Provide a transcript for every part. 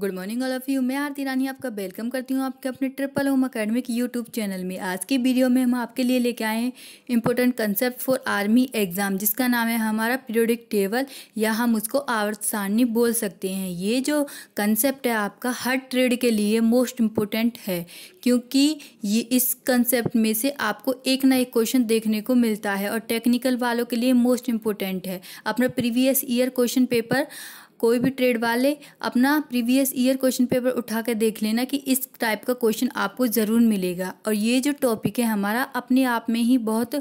good morning all of you मैं आरती रानी आपका welcome करती हूँ आपके अपने triple home academic YouTube channel में आज की वीडियो में हम आपके लिए लेके आए हैं important concept for army exam जिसका नाम है हमारा पीरियोडिक टेबल या हम उसको आवर्त सारणी बोल सकते हैं ये जो कंसेप्ट है आपका हर ट्रेड के लिए मोस्ट इम्पोर्टेंट है क्योंकि ये इस कंसेप्ट में से आपको एक ना एक क्वेश्चन देखने को मिलता है और टेक्निकल वालों के लिए मोस्ट इम्पोर्टेंट है अपना प्रीवियस ईयर क्वेश्चन पेपर कोई भी ट्रेड वाले अपना प्रीवियस ईयर क्वेश्चन पेपर उठा कर देख लेना कि इस टाइप का क्वेश्चन आपको ज़रूर मिलेगा और ये जो टॉपिक है हमारा अपने आप में ही बहुत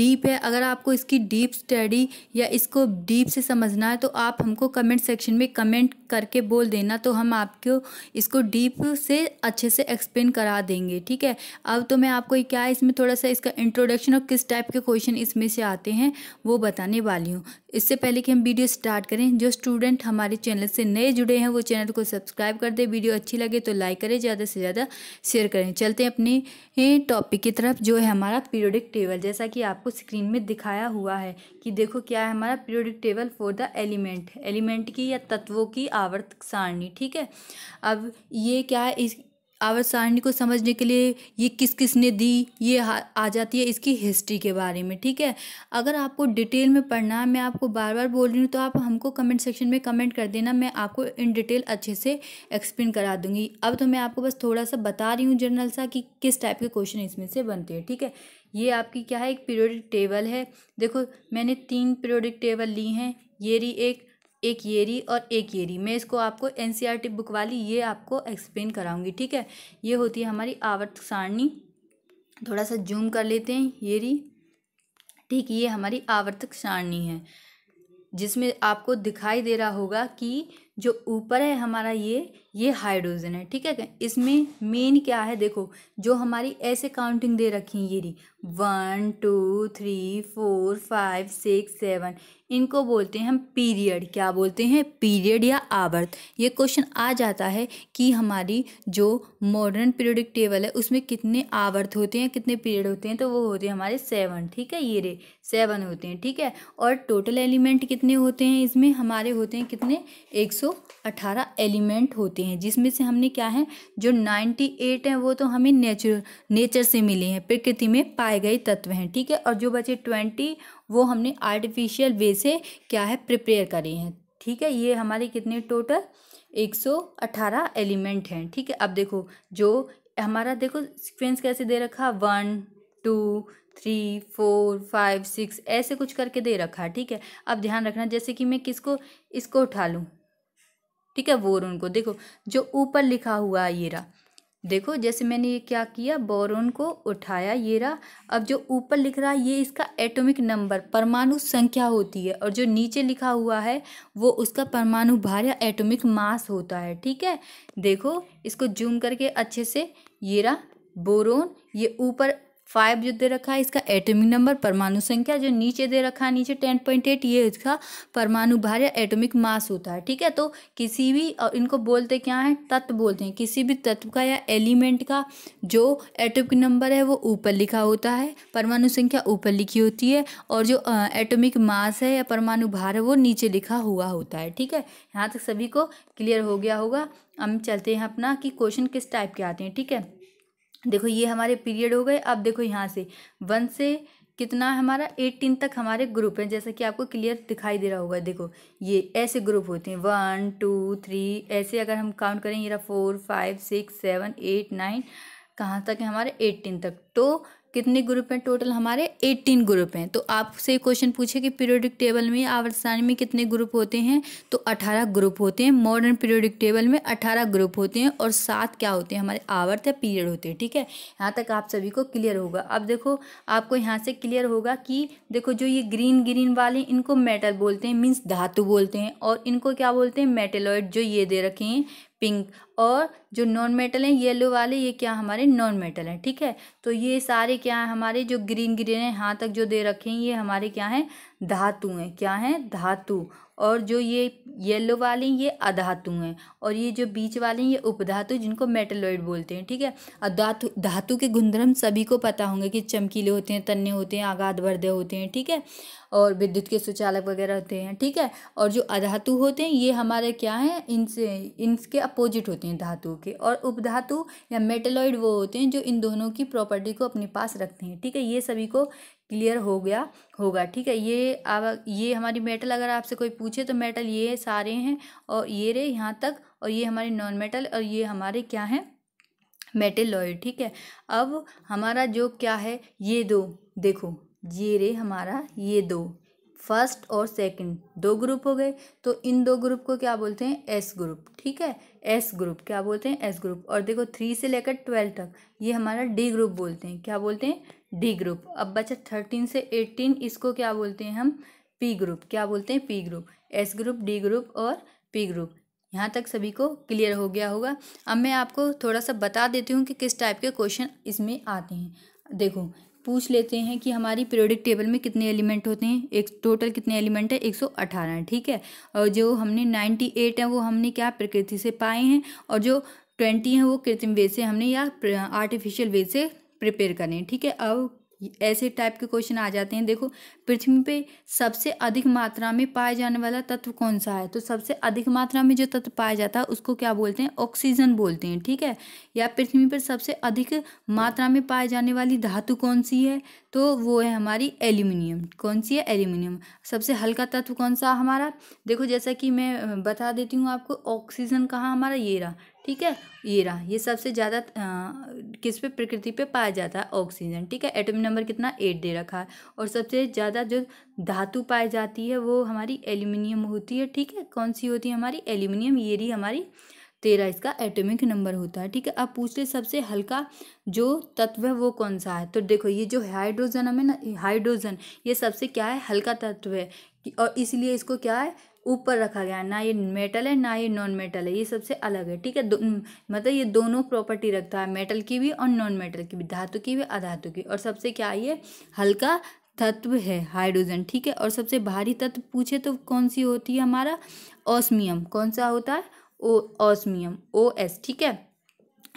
डीप है अगर आपको इसकी डीप स्टडी या इसको डीप से समझना है तो आप हमको कमेंट सेक्शन में कमेंट करके बोल देना तो हम आपको इसको डीप से अच्छे से एक्सप्लेन करा देंगे ठीक है अब तो मैं आपको क्या है इसमें थोड़ा सा इसका इंट्रोडक्शन और किस टाइप के क्वेश्चन इसमें से आते हैं वो बताने वाली हूँ इससे पहले कि हम वीडियो स्टार्ट करें जो स्टूडेंट हमारे चैनल से नए जुड़े हैं वो चैनल को सब्सक्राइब कर दें वीडियो अच्छी लगे तो लाइक करें ज़्यादा से ज़्यादा शेयर करें चलते हैं अपने टॉपिक की तरफ जो है हमारा पीरियोडिक टेबल जैसा कि आपको स्क्रीन में दिखाया हुआ है कि देखो क्या है हमारा periodic table for the element element की या तत्वों की आवर्त सारणी ठीक है अब ये क्या है इस आवर्त सारणी को समझने के लिए ये किस किस ने दी ये आ जाती है इसकी हिस्ट्री के बारे में ठीक है अगर आपको डिटेल में पढ़ना है मैं आपको बार बार बोल रही हूँ तो आप हमको कमेंट सेक्शन में कमेंट कर देना मैं आपको इन डिटेल अच्छे से एक्सप्लेन करा दूँगी अब तो मैं आपको बस थोड़ा सा बता रही हूँ जनरल सा कि किस टाइप के क्वेश्चन इसमें से बनते हैं ठीक है ये आपकी क्या है एक पीरियोडिक टेबल है देखो मैंने तीन पीरियोडिक टेबल ली हैं ये रही एक एक येरी और एक येरी मैं इसको आपको एन बुक e वाली ये आपको एक्सप्लेन कराऊंगी ठीक है ये होती है हमारी आवर्त सारणी थोड़ा सा जूम कर लेते हैं येरी ठीक ये हमारी आवर्तक सारणी है जिसमें आपको दिखाई दे रहा होगा कि जो ऊपर है हमारा ये ये हाइड्रोजन है ठीक है इसमें मेन क्या है देखो जो हमारी ऐसे काउंटिंग दे रखी है ये री one two three four five six seven इनको बोलते हैं हम पीरियड क्या बोलते हैं पीरियड या आवर्त ये क्वेश्चन आ जाता है कि हमारी जो मॉडर्न पीरियडिक टेबल है उसमें कितने आवर्त होते हैं कितने पीरियड होते हैं तो वो होते हैं हमारे सेवन ठीक है ये रे सेवन होते हैं ठीक है और टोटल एलिमेंट कितने होते हैं इसमें हमारे होते हैं कितने एक सौ सौ अठारह एलिमेंट होते हैं जिसमें से हमने क्या है जो नाइन्टी एट हैं वो तो हमें नेचर नेचर से मिले हैं प्रकृति में पाए गए तत्व हैं ठीक है और जो बचे ट्वेंटी वो हमने आर्टिफिशियल वे से क्या है प्रिपेयर करे हैं ठीक है ये हमारे कितने टोटल एक सौ अठारह एलिमेंट हैं ठीक है अब देखो जो हमारा देखो सिक्वेंस कैसे दे रखा one two three four five six ऐसे कुछ करके दे रखा है ठीक है अब ध्यान रखना जैसे कि मैं किसको इसको उठा लूँ ठीक है बोरोन को देखो जो ऊपर लिखा हुआ है ये रहा देखो जैसे मैंने ये क्या किया बोरोन को उठाया ये रहा अब जो ऊपर लिख रहा है ये इसका एटॉमिक नंबर परमाणु संख्या होती है और जो नीचे लिखा हुआ है वो उसका परमाणु भार या एटॉमिक मास होता है ठीक है देखो इसको जूम करके अच्छे से ये रहा बोरोन ये ऊपर फाइव जो दे रखा है इसका एटॉमिक नंबर परमाणु संख्या जो नीचे दे रखा है नीचे टेन पॉइंट एट ये इसका परमाणु भार या एटॉमिक मास होता है ठीक है तो किसी भी और इनको बोलते क्या है तत्व बोलते हैं किसी भी तत्व का या एलिमेंट का जो एटॉमिक नंबर है वो ऊपर लिखा होता है परमाणु संख्या ऊपर लिखी होती है और जो एटॉमिक मास है या परमाणु भार है वो नीचे लिखा हुआ होता है ठीक है यहाँ तक सभी को क्लियर हो गया होगा हम चलते हैं अपना कि क्वेश्चन किस टाइप के आते हैं ठीक है देखो ये हमारे पीरियड हो गए अब देखो यहाँ से वन से कितना हमारा एटीन तक हमारे ग्रुप हैं जैसा कि आपको क्लियर दिखाई दे रहा होगा देखो ये ऐसे ग्रुप होते हैं वन टू थ्री ऐसे अगर हम काउंट करें ये रहा four five six seven eight nine कहाँ तक है हमारे एट्टीन तक तो कितने ग्रुप हैं टोटल हमारे एट्टीन ग्रुप हैं तो आपसे क्वेश्चन पूछे कि पीरियोडिक टेबल में आवर्त सारणी में कितने ग्रुप होते हैं तो अठारह ग्रुप होते हैं मॉडर्न पीरियोडिक टेबल में अठारह ग्रुप होते हैं और सात क्या होते हैं हमारे आवर्त या पीरियड होते हैं ठीक है यहाँ तक आप सभी को क्लियर होगा अब देखो आपको यहाँ से क्लियर होगा कि देखो जो ये ग्रीन ग्रीन वाले इनको मेटल बोलते हैं मीन्स धातु बोलते हैं और इनको क्या बोलते हैं मेटेलॉइड जो ये दे रखे हैं पिंक और जो नॉन मेटल हैं येलो वाले ये क्या हमारे नॉन मेटल हैं ठीक है तो ये सारे क्या हैं हमारे जो ग्रीन ग्रीन हैं यहाँ तक जो दे रखे हैं ये हमारे क्या हैं धातु हैं क्या हैं धातु और जो ये येलो वाले ये अधातु हैं और ये जो बीच वाले ये उपधातु जिनको मेटलॉइड बोलते हैं ठीक है अधातु धातु के गुणधर्म सभी को पता होंगे कि चमकीले होते हैं तन्ने होते हैं आगाध वर्धे होते हैं ठीक है और विद्युत के सुचालक वगैरह होते हैं ठीक है और जो अधातु होते हैं ये हमारे क्या हैं इनसे इनके अपोजिट होते हैं धातु ओके और उपधातु या मेटेलॉइड वो होते हैं जो इन दोनों की प्रॉपर्टी को अपने पास रखते हैं ठीक है ये सभी को क्लियर हो गया होगा ठीक है ये अब ये हमारी मेटल अगर आपसे कोई पूछे तो मेटल ये सारे हैं और ये रे यहाँ तक और ये हमारे नॉन मेटल और ये हमारे क्या हैं मेटेलॉइड ठीक है अब हमारा जो क्या है ये दो देखो ये रे हमारा ये दो फर्स्ट और सेकंड दो ग्रुप हो गए तो इन दो ग्रुप को क्या बोलते हैं एस ग्रुप ठीक है एस ग्रुप क्या बोलते हैं एस ग्रुप और देखो थ्री से लेकर ट्वेल्व तक ये हमारा डी ग्रुप बोलते हैं क्या बोलते हैं डी ग्रुप अब बचा थर्टीन से एटीन इसको क्या बोलते हैं हम पी ग्रुप क्या बोलते हैं P group S group D group और पी ग्रुप यहाँ तक सभी को क्लियर हो गया होगा अब मैं आपको थोड़ा सा बता देती हूँ कि किस टाइप के क्वेश्चन इसमें आते हैं देखो पूछ लेते हैं कि हमारी पीरियोडिक टेबल में कितने एलिमेंट होते हैं एक टोटल कितने एलिमेंट है 118 ठीक है और जो हमने 98 है वो हमने क्या प्रकृति से पाए हैं और जो ट्वेंटी हैं वो कृत्रिम वे से हमने या आर्टिफिशियल वे से प्रिपेयर करें ठीक है अब ऐसे टाइप के क्वेश्चन आ जाते हैं देखो पृथ्वी पे सबसे अधिक मात्रा में पाया जाने वाला तत्व कौन सा है तो सबसे अधिक मात्रा में जो तत्व पाया जाता है उसको क्या बोलते हैं ऑक्सीजन बोलते हैं ठीक है या पृथ्वी पर सबसे अधिक मात्रा में पाए जाने वाली धातु कौन सी है तो वो है हमारी एल्यूमिनियम कौन सी है एल्यूमिनियम सबसे हल्का तत्व कौन सा हमारा देखो जैसा कि मैं बता देती हूँ आपको ऑक्सीजन कहाँ हमारा ये रहा ठीक है ये रहा ये सबसे ज़्यादा किस पे प्रकृति पे पाया जाता है ऑक्सीजन ठीक है एटम नंबर कितना एट दे रखा है और सबसे ज़्यादा जो धातु पाई जाती है वो हमारी एल्यूमिनियम होती है ठीक है कौन सी होती है हमारी एल्यूमिनियम ये रही हमारी तेरह इसका एटॉमिक नंबर होता है ठीक है अब पूछ ले सबसे हल्का जो तत्व है वो कौन सा है तो देखो ये जो हाइड्रोजन हमें ना हाइड्रोजन ये सबसे क्या है हल्का तत्व है और इसलिए इसको क्या है ऊपर रखा गया ना ये मेटल है ना ये नॉन मेटल है ये सबसे अलग है ठीक है हम्म, मतलब ये दोनों प्रॉपर्टी रखता है मेटल की भी और नॉन मेटल की भी धातु की भी अधातु की और सबसे क्या ये हल्का तत्व है हाइड्रोजन ठीक है और सबसे भारी तत्व पूछे तो कौन सी होती है हमारा ऑस्मियम कौन सा होता है ओ ऑस्मियम ओ एस ठीक है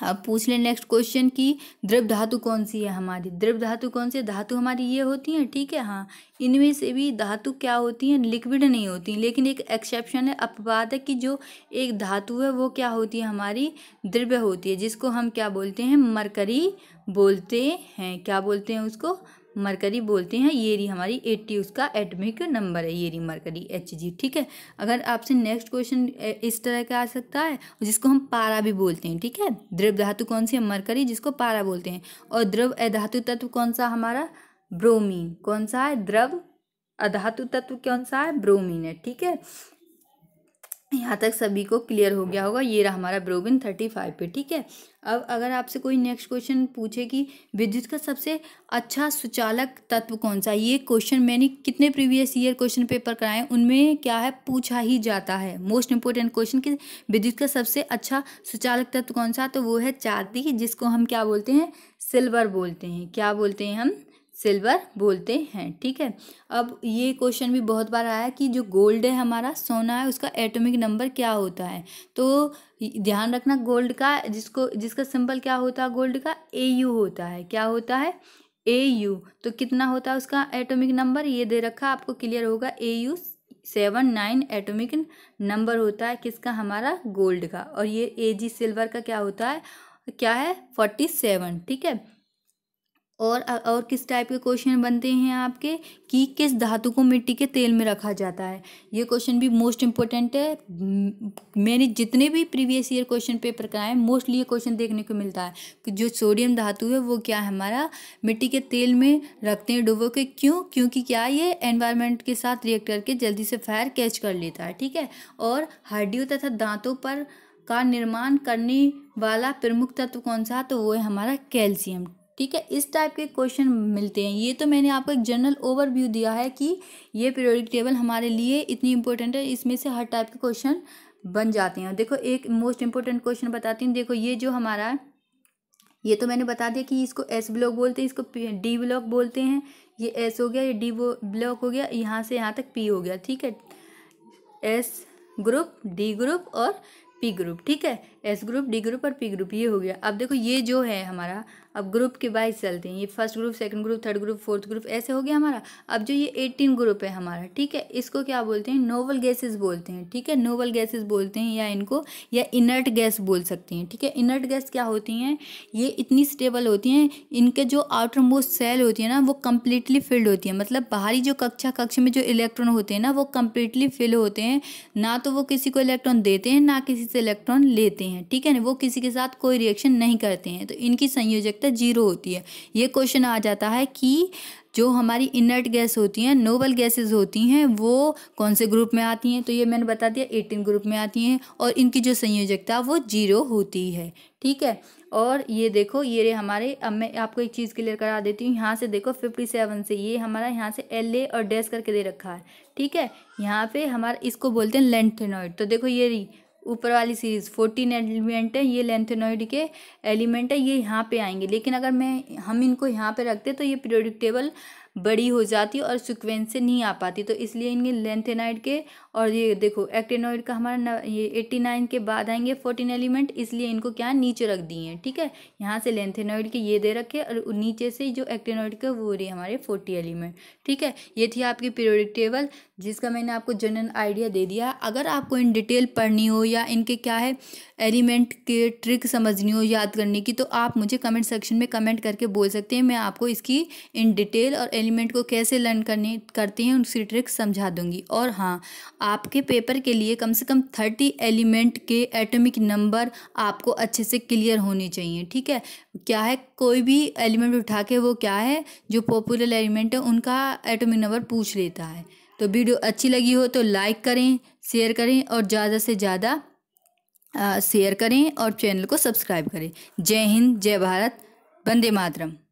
अब पूछ लें नेक्स्ट क्वेश्चन की द्रव धातु कौन सी है हमारी द्रव धातु कौन सी धातु हमारी ये होती हैं ठीक है हाँ इनमें से भी धातु क्या होती हैं लिक्विड नहीं होती लेकिन एक एक्सेप्शन है अपवाद है कि जो एक धातु है वो क्या होती है हमारी द्रव्य होती है जिसको हम क्या बोलते हैं मरकरी बोलते हैं क्या बोलते हैं उसको मरकरी बोलते हैं ये रही हमारी एट्टी उसका एटमिक नंबर है ये रही मरकरी एच जी ठीक है अगर आपसे नेक्स्ट क्वेश्चन इस तरह का आ सकता है जिसको हम पारा भी बोलते हैं ठीक है द्रव धातु कौन सी है मरकरी जिसको पारा बोलते हैं और द्रव अधातु तत्व कौन सा हमारा ब्रोमीन कौन सा है द्रव अधातु तत्व कौन सा है ब्रोमीन है ठीक है यहाँ तक सभी को क्लियर हो गया होगा ये रहा हमारा ब्रोविन थर्टी फाइव पे ठीक है अब अगर आपसे कोई नेक्स्ट क्वेश्चन पूछे कि विद्युत का सबसे अच्छा सुचालक तत्व कौन सा ये क्वेश्चन मैंने कितने प्रीवियस ईयर क्वेश्चन पेपर कराए उनमें क्या है पूछा ही जाता है मोस्ट इंपॉर्टेंट क्वेश्चन कि विद्युत का सबसे अच्छा सुचालक तत्व कौन सा तो वो है चांदी जिसको हम क्या बोलते हैं सिल्वर बोलते हैं क्या बोलते हैं हम सिल्वर बोलते हैं ठीक है अब ये क्वेश्चन भी बहुत बार आया कि जो गोल्ड है हमारा सोना है उसका एटॉमिक नंबर क्या होता है तो ध्यान रखना गोल्ड का जिसको जिसका सिंबल क्या होता है गोल्ड का ए यू होता है क्या होता है ए यू तो कितना होता है उसका एटॉमिक नंबर ये दे रखा आपको क्लियर होगा A U seven nine atomic number होता है किसका हमारा गोल्ड का और ये ए जी सिल्वर का क्या होता है क्या है फोर्टी सेवन ठीक है और और किस टाइप के क्वेश्चन बनते हैं आपके कि किस धातु को मिट्टी के तेल में रखा जाता है ये क्वेश्चन भी मोस्ट इम्पोर्टेंट है मैंने जितने भी प्रीवियस ईयर क्वेश्चन पेपर कराए मोस्टली ये क्वेश्चन देखने को मिलता है कि जो सोडियम धातु है वो क्या है हमारा मिट्टी के तेल में रखते हैं डुबो के क्यों क्योंकि क्या ये एनवायरमेंट के साथ रिएक्ट करके जल्दी से फायर कैच कर लेता है ठीक है और हड्डियों तथा दांतों पर का निर्माण करने वाला प्रमुख तत्व कौन सा तो वो है हमारा कैल्शियम ठीक है इस टाइप के क्वेश्चन मिलते हैं ये तो मैंने आपको एक जनरल ओवरव्यू दिया है कि ये पीरियोडिक टेबल हमारे लिए इतनी इंपॉर्टेंट है इसमें से हर टाइप के क्वेश्चन बन जाते हैं देखो एक मोस्ट इंपॉर्टेंट क्वेश्चन बताती हूँ देखो ये जो हमारा ये तो मैंने बता दिया कि इसको एस ब्लॉक बोलते हैं इसको डी ब्लॉक बोलते हैं ये एस हो गया ये डी ब्लॉक हो गया यहाँ से यहाँ तक पी हो गया ठीक है एस ग्रुप डी ग्रुप और पी ग्रुप ठीक है एस ग्रुप डी ग्रुप और पी ग्रुप ये हो गया अब देखो ये जो है हमारा अब ग्रुप के वाइज चलते हैं ये first group second group third group fourth group ऐसे हो गया हमारा अब जो ये एटीन ग्रुप है हमारा ठीक है इसको क्या बोलते हैं नोवल गैसेस बोलते हैं ठीक है नोवल गैसेस बोलते हैं या इनको या इनर्ट गैस बोल सकते हैं ठीक है इनर्ट गैस क्या होती हैं ये इतनी स्टेबल होती हैं इनके जो आउटर मोस्ट सेल होती है ना वो कम्प्लीटली फिल्ड होती है मतलब बाहरी जो कक्षा कक्ष में जो इलेक्ट्रॉन होते हैं ना वो कम्प्लीटली फिल होते हैं ना तो वो किसी को इलेक्ट्रॉन देते हैं ना किसी से इलेक्ट्रॉन लेते हैं ठीक है ना वो किसी के साथ कोई रिएक्शन नहीं करते हैं तो इनकी संयोजक आवश्यकता जीरो होती है ये क्वेश्चन आ जाता है कि जो हमारी इनर्ट गैस होती हैं नोबल गैसेस होती हैं वो कौन से ग्रुप में आती हैं तो ये मैंने बता दिया एटीन ग्रुप में आती हैं और इनकी जो संयोजकता वो जीरो होती है ठीक है और ये देखो ये हमारे अब मैं आपको एक चीज़ क्लियर करा देती हूँ यहाँ से देखो फिफ्टी सेवन से ये हमारा यहाँ से एल और डैश करके दे रखा है ठीक है यहाँ पे हमारा इसको बोलते हैं लेंथेनॉइड तो देखो ये रही ऊपर वाली सीरीज़ फोर्टीन एलिमेंट है ये लेंथेनॉइड के एलिमेंट है ये यहाँ पे आएंगे लेकिन अगर मैं हम इनको यहाँ पे रखते तो ये पीरियोडिक टेबल बड़ी हो जाती है और सिक्वेंस से नहीं आ पाती तो इसलिए इनके लेंथेनाइड के और ये देखो एक्टेनॉइड का हमारा ये एट्टी नाइन के बाद आएंगे फोर्टीन एलिमेंट इसलिए इनको क्या नीचे रख दिए हैं ठीक है यहाँ से लेंथेनॉइड के ये दे रखे और नीचे से जो एक्टेनॉइड के वो रही हमारे फोर्टी एलिमेंट ठीक है ये थी आपकी पीरियोडिक टेबल जिसका मैंने आपको जनरल आइडिया दे दिया अगर आपको इन डिटेल पढ़नी हो या इनके क्या है एलिमेंट के ट्रिक समझनी हो याद करने की तो आप मुझे कमेंट सेक्शन में कमेंट करके बोल सकते हैं मैं आपको इसकी इन डिटेल और एलिमेंट को कैसे लर्न करने करते हैं उनकी ट्रिक्स समझा दूंगी और हाँ आपके पेपर के लिए कम से कम थर्टी एलिमेंट के एटॉमिक नंबर आपको अच्छे से क्लियर होने चाहिए ठीक है क्या है कोई भी एलिमेंट उठा के वो क्या है जो पॉपुलर एलिमेंट है उनका एटॉमिक नंबर पूछ लेता है तो वीडियो अच्छी लगी हो तो लाइक करें शेयर करें और ज़्यादा से ज़्यादा शेयर करें और चैनल को सब्सक्राइब करें जय हिंद जय भारत वंदे मातरम